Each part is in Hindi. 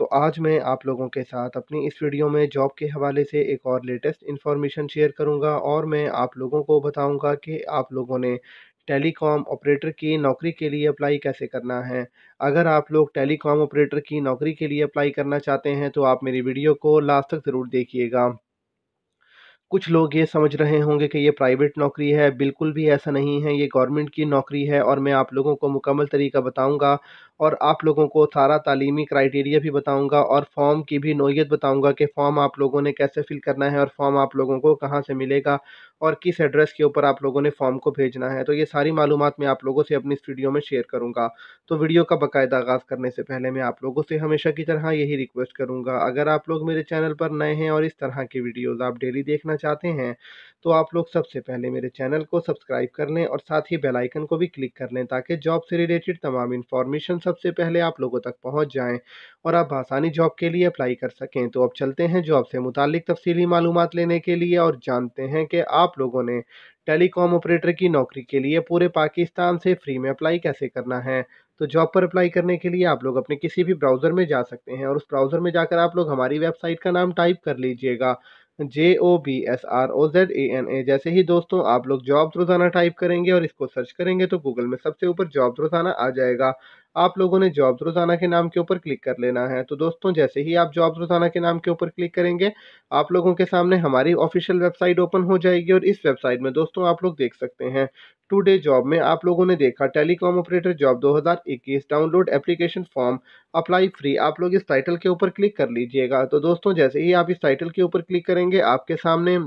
तो आज मैं आप लोगों के साथ अपनी इस वीडियो में जॉब के हवाले से एक और लेटेस्ट इन्फॉर्मेशन शेयर करूंगा और मैं आप लोगों को बताऊंगा कि आप लोगों ने टेलीकॉम ऑपरेटर की नौकरी के लिए अप्लाई कैसे करना है अगर आप लोग टेलीकॉम ऑपरेटर की नौकरी के लिए अप्लाई करना चाहते हैं तो आप मेरी वीडियो को लास्ट तक ज़रूर देखिएगा कुछ लोग ये समझ रहे होंगे कि ये प्राइवेट नौकरी है बिल्कुल भी ऐसा नहीं है ये गवर्नमेंट की नौकरी है और मैं आप लोगों को मुकम्मल तरीका बताऊंगा और आप लोगों को सारा तालीमी क्राइटेरिया भी बताऊंगा और फॉर्म की भी नोयत बताऊंगा कि फॉर्म आप लोगों ने कैसे फिल करना है और फॉर्म आप लोगों को कहाँ से मिलेगा और किस एड्रेस के ऊपर आप लोगों ने फॉर्म को भेजना है तो ये सारी मालूम मैं आप लोगों से अपनी स्टूडियो में शेयर करूँगा तो वीडियो का बाकायदा आगाज़ करने से पहले मैं आप लोगों से हमेशा की तरह यही रिक्वेस्ट करूँगा अगर आप लोग मेरे चैनल पर नए हैं और इस तरह की वीडियोज़ आप डेली देखना चाहते हैं तो आप लोग सबसे पहले मेरे चैनल को सब्सक्राइब कर लें और साथ ही बेलाइकन को भी क्लिक कर लें ताकि जॉब से रिलेटेड तमाम इन्फॉर्मेशन सबसे पहले आप लोगों तक पहुँच जाएँ और आप आसानी जॉब के लिए अप्लाई कर सकें तो अब चलते हैं जॉब से मुतल तफसीली मालूम लेने के लिए और जानते हैं कि आप लोगों ने टेलीकॉम ऑपरेटर की नौकरी के लिए पूरे पाकिस्तान से फ्री में अप्लाई कैसे करना है तो जॉब पर अप्लाई करने के लिए आप लोग अपने किसी भी ब्राउज़र में जा सकते हैं और उस ब्राउज़र में जाकर आप लोग हमारी वेबसाइट का नाम टाइप कर लीजिएगा J O B S R O Z A N A जैसे ही दोस्तों आप लोग जॉब रोज़ाना टाइप करेंगे और इसको सर्च करेंगे तो गूगल में सबसे ऊपर जॉब रोज़ाना आ जाएगा आप लोगों ने जॉब रोज़ाना के नाम के ऊपर क्लिक कर लेना है तो दोस्तों जैसे ही आप जॉब रोज़ाना के नाम के ऊपर क्लिक करेंगे आप लोगों के सामने हमारी ऑफिशियल वेबसाइट ओपन हो जाएगी और इस वेबसाइट में दोस्तों आप लोग देख सकते हैं टुडे जॉब में आप लोगों ने देखा telecom operator job 2021 download application form apply free आप लोग इस टाइटल के ऊपर क्लिक कर लीजिएगा तो दोस्तों जैसे ही आप इस टाइटल के ऊपर क्लिक करेंगे आपके सामने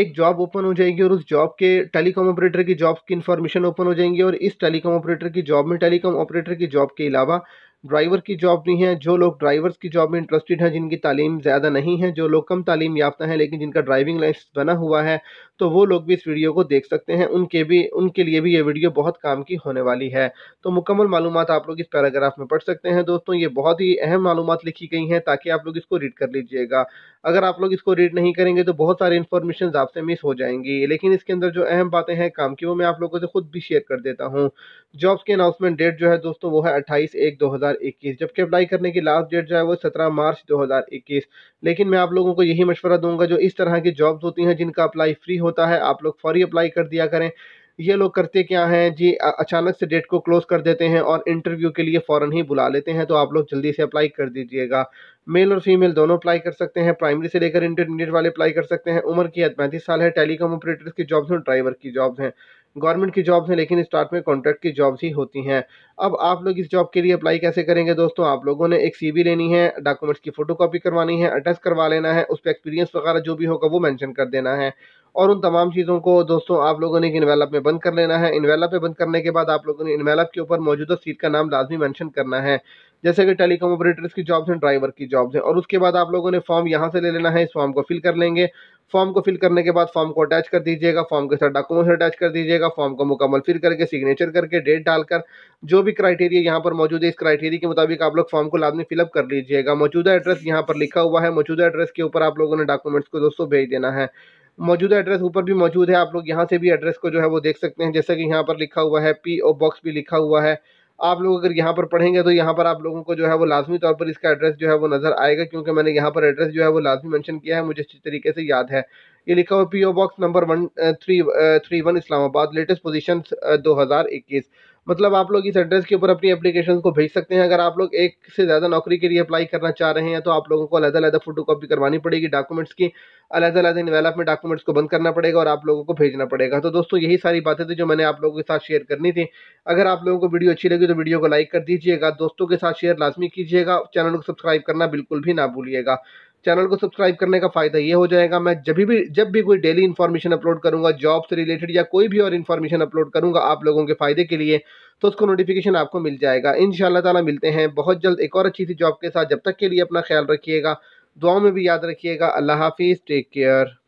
एक जॉब ओपन हो जाएगी और उस जॉब के टेलीकॉम ऑपरेटर की जॉब की इन्फॉर्मेशन ओपन हो जाएंगी और इस टेलीकॉम ऑपरेटर की जॉब में टेलीकॉम ऑपरेटर की जॉब के अलावा ड्राइवर की जॉब भी है जो लोग ड्राइवर्स की जॉब में इंटरेस्टेड हैं जिनकी तालीम ज़्यादा नहीं है जो लोग कम तालीम याफ्ता हैं लेकिन जिनका ड्राइविंग लाइसेंस बना हुआ है तो वो लोग भी इस वीडियो को देख सकते हैं उनके भी उनके लिए भी ये वीडियो बहुत काम की होने वाली है तो मुकम्मल मालूम आप लोग इस पैराग्राफ में पढ़ सकते हैं दोस्तों ये बहुत ही अहम मालूम लिखी गई हैं ताकि आप लोग इसको रीड कर लीजिएगा अगर आप लोग इसको रीड नहीं करेंगे तो बहुत सारी इन्फॉर्मेशन आपसे मिस हो जाएंगी लेकिन इसके अंदर जो अहम बातें हैं काम की वो मैं आप लोगों से खुद भी शेयर कर देता हूँ जॉब्स की अनाउंसमेंट डेट जो है दोस्तों वो है अट्ठाईस एक दो हज़ार 2021 जबकि अप्लाई करने की लास्ट डेट जो है वो 17 मार्च 2021 लेकिन मैं आप लोगों को यही मशवरा दूंगा जो इस तरह की जॉब्स होती हैं जिनका अप्लाई फ्री होता है आप लोग फौरी अप्लाई कर दिया करें ये लोग करते क्या हैं जी अचानक से डेट को क्लोज़ कर देते हैं और इंटरव्यू के लिए फ़ौरन ही बुला लेते हैं तो आप लोग जल्दी से अप्लाई कर दीजिएगा मेल और फीमेल दोनों अप्लाई कर सकते हैं प्राइमरी से लेकर इंटरमीडिएट वाले अप्लाई कर सकते हैं उम्र की पैंतीस साल है टेलीकॉम ऑपरेटर्स की जॉब्स हैं ड्राइवर की जॉब्स हैं गवर्नमेंट की जॉब्स हैं लेकिन स्टार्ट में कॉन्ट्रैक्ट की जॉब्स ही होती हैं अब आप लोग इस जॉब के लिए अप्लाई कैसे करेंगे दोस्तों आप लोगों ने एक सीवी लेनी है डॉक्यूमेंट्स की फ़ोटो कॉपी करवानी है अटैच करवा लेना है उस पर एक्सपीरियंस वगैरह जो भी होगा वो मैंशन कर देना है और उन तमाम चीज़ों को दोस्तों आप लोगों ने एक इन्वेलप में बंद कर लेना है इन्वेलप में बंद करने के बाद आप लोगों ने इन्वेलप के ऊपर मौजूदा सीट का नाम लाजमी मैंशन करना है जैसे कि टेलीकॉम ऑपरेटर्स की जॉब्स हैं ड्राइवर की जॉब्स हैं और उसके बाद आप लोगों ने फॉर्म यहाँ से ले लेना है इस फॉर्म को फिल कर लेंगे फॉर्म को फिल करने के बाद फॉर्म को अटैच कर दीजिएगा फॉर्म के साथ डॉक्यूमेंट्स अटैच कर दीजिएगा फॉर्म को मुकम्मल फिल करके सिग्नेचर करके डेट डालकर जो भी क्राइटेरिया यहाँ पर मौजूद है इस क्राइटेरिया के मुताबिक आप लोग फॉर्म को लादमी फिलअप कर लीजिएगा मौजूदा एड्रेस यहाँ पर लिखा हुआ है मौजूदा एड्रेस के ऊपर आप लोगों ने डॉक्यूमेंट्स को दोस्तों भेज देना है मौजूदा एड्रेस ऊपर भी मौजूद है आप लोग यहाँ से भी एड्रेस को जो है वो देख सकते हैं जैसे कि यहाँ पर लिखा हुआ है पी ओ बॉक्स भी लिखा हुआ है आप लोग अगर यहाँ पर पढ़ेंगे तो यहाँ पर आप लोगों को जो है वो लाजमी तौर पर इसका एड्रेस जो है वो नज़र आएगा क्योंकि मैंने यहाँ पर एड्रेस जो है वो लाजमी मैंशन किया है मुझे अच्छी तरीके से याद है ये लिखा हुआ P O box number one three three one Islamabad latest position दो हज़ार इक्कीस मतलब आप लोग इस एड्रेस के ऊपर अपनी एप्लीकेशन को भेज सकते हैं अगर आप लोग एक से ज़्यादा नौकरी के लिए अप्लाई करना चाह रहे हैं तो आप लोगों को अलग अलग फ़ोटो कॉपी करवानी पड़ेगी डॉक्यूमेंट्स की अलग अलग इन्वेलप में डॉक्यूमेंट्स को बंद करना पड़ेगा और आप लोगों को भेजना पड़ेगा तो दोस्तों यही सारी बातें थी जो मैंने आप लोगों के साथ शेयर करनी थी अगर आप लोगों को वीडियो अच्छी लगी तो वीडियो को लाइक कर दीजिएगा दोस्तों के साथ शेयर लाजमी कीजिएगा चैनल को सब्सक्राइब करना बिल्कुल भी ना भूलिएगा चैनल को सब्सक्राइब करने का फ़ायदा ये हो जाएगा मैं जब भी जब भी कोई डेली इन्फॉर्मेशन अपलोड करूँगा जॉब से रिलेटेड या कोई भी और इन्फॉर्मेशन अपलोड करूँगा आप लोगों के फ़ायदे के लिए तो उसको नोटिफिकेशन आपको मिल जाएगा इन ताला मिलते हैं बहुत जल्द एक और अच्छी सी जॉब के साथ जब तक के लिए अपना ख्याल रखिएगा दुआओं में भी याद रखिएगा अल्लाह हाफिज़ टेक केयर